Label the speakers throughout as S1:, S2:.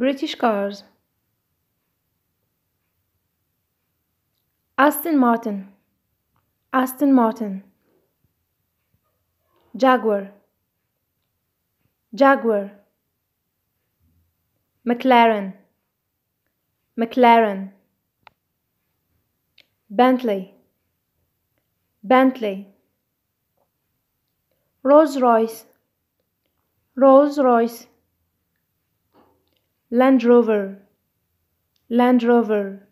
S1: British cars Aston Martin Aston Martin Jaguar Jaguar McLaren McLaren Bentley Bentley Rolls-Royce Rolls-Royce Land Rover, Land Rover.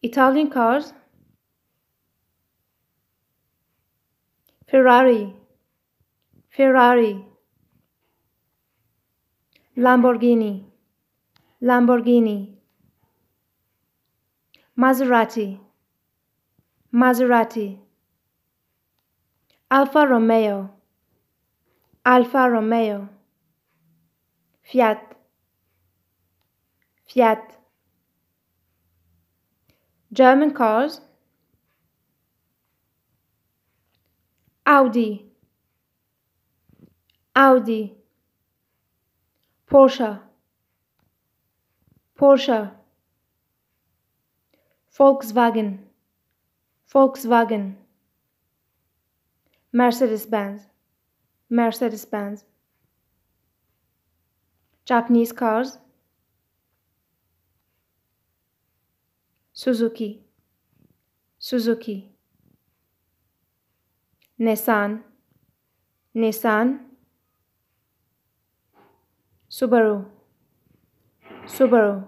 S1: Italian cars, Ferrari, Ferrari. Lamborghini, Lamborghini. Maserati, Maserati. Alfa Romeo, Alfa Romeo. Fiat. Fiat. German cars. Audi. Audi. Porsche. Porsche. Volkswagen. Volkswagen. Mercedes-Benz. Mercedes-Benz. Japanese cars, Suzuki, Suzuki, Nissan, Nissan, Subaru, Subaru,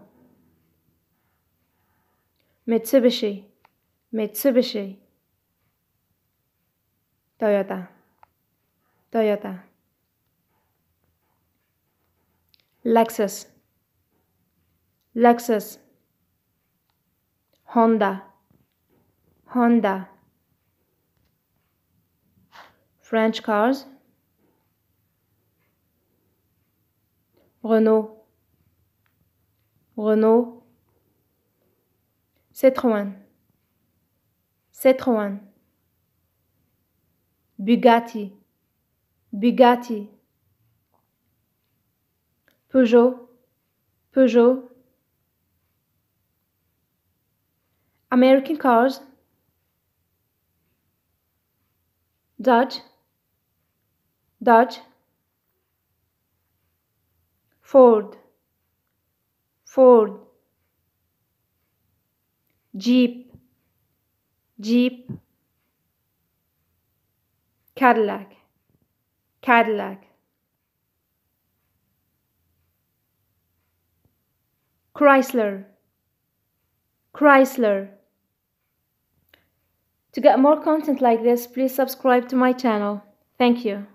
S1: Mitsubishi, Mitsubishi, Toyota, Toyota. Lexus, Lexus. Honda, Honda. French cars. Renault, Renault. Citroën, Citroën. Bugatti, Bugatti. Peugeot, Peugeot. American cars, Dutch, Dutch. Ford, Ford. Jeep, Jeep. Cadillac, Cadillac. Chrysler, Chrysler. To get more content like this, please subscribe to my channel. Thank you.